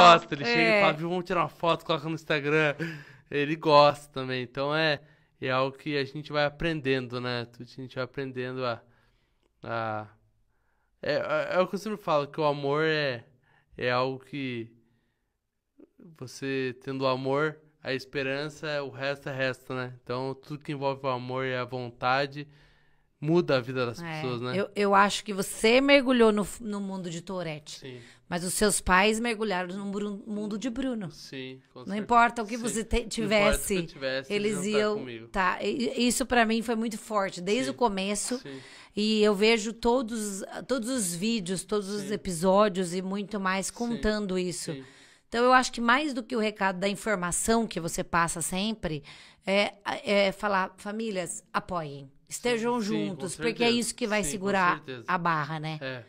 gosta, ele é. chega e é. fala, viu, vamos tirar uma foto, coloca no Instagram. Ele gosta também, então é, é algo que a gente vai aprendendo, né? A gente vai aprendendo a... a... É, é, é, o que eu sempre falo, que o amor é, é algo que você tendo o amor, a esperança, o resto é resto, né? Então tudo que envolve o amor é a vontade muda a vida das é, pessoas, né? Eu, eu acho que você mergulhou no, no mundo de Tourette. Sim. Mas os seus pais mergulharam no Bruno, mundo de Bruno. Sim, com Não importa o que Sim. você te, tivesse, que tivesse, eles iam. Tá, isso para mim foi muito forte desde Sim. o começo. Sim. E eu vejo todos, todos os vídeos, todos os episódios e muito mais contando isso. Então eu acho que mais do que o recado da informação que você passa sempre é, é falar, famílias, apoiem estejam sim, juntos, sim, porque é isso que vai sim, segurar a barra, né? É.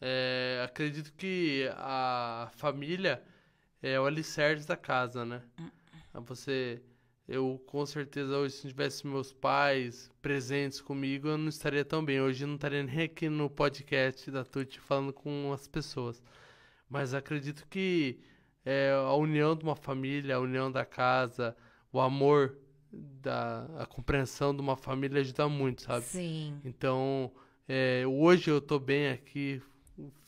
é. Acredito que a família é o alicerce da casa, né? Hum. Você, eu com certeza hoje se tivesse meus pais presentes comigo, eu não estaria tão bem. Hoje eu não estaria nem aqui no podcast da Tuti falando com as pessoas. Mas acredito que é, a união de uma família, a união da casa, o amor da a compreensão de uma família ajuda muito, sabe? Sim. Então, é, hoje eu estou bem aqui,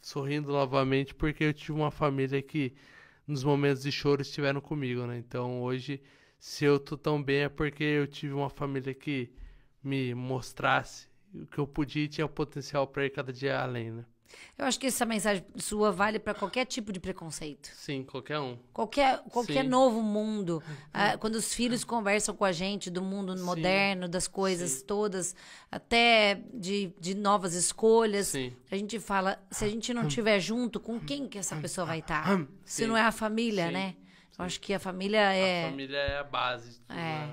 sorrindo novamente, porque eu tive uma família que nos momentos de choro estiveram comigo, né? Então, hoje, se eu estou tão bem é porque eu tive uma família que me mostrasse o que eu podia e tinha potencial para ir cada dia além, né? Eu acho que essa mensagem sua vale para qualquer tipo de preconceito. Sim, qualquer um. Qualquer, qualquer novo mundo. Uhum. Ah, quando os filhos conversam com a gente do mundo Sim. moderno, das coisas Sim. todas, até de, de novas escolhas, a gente fala, se a gente não tiver junto, com quem que essa pessoa vai estar? Se não é a família, né? Eu acho que a família é... A família é a base de tudo, é. Né?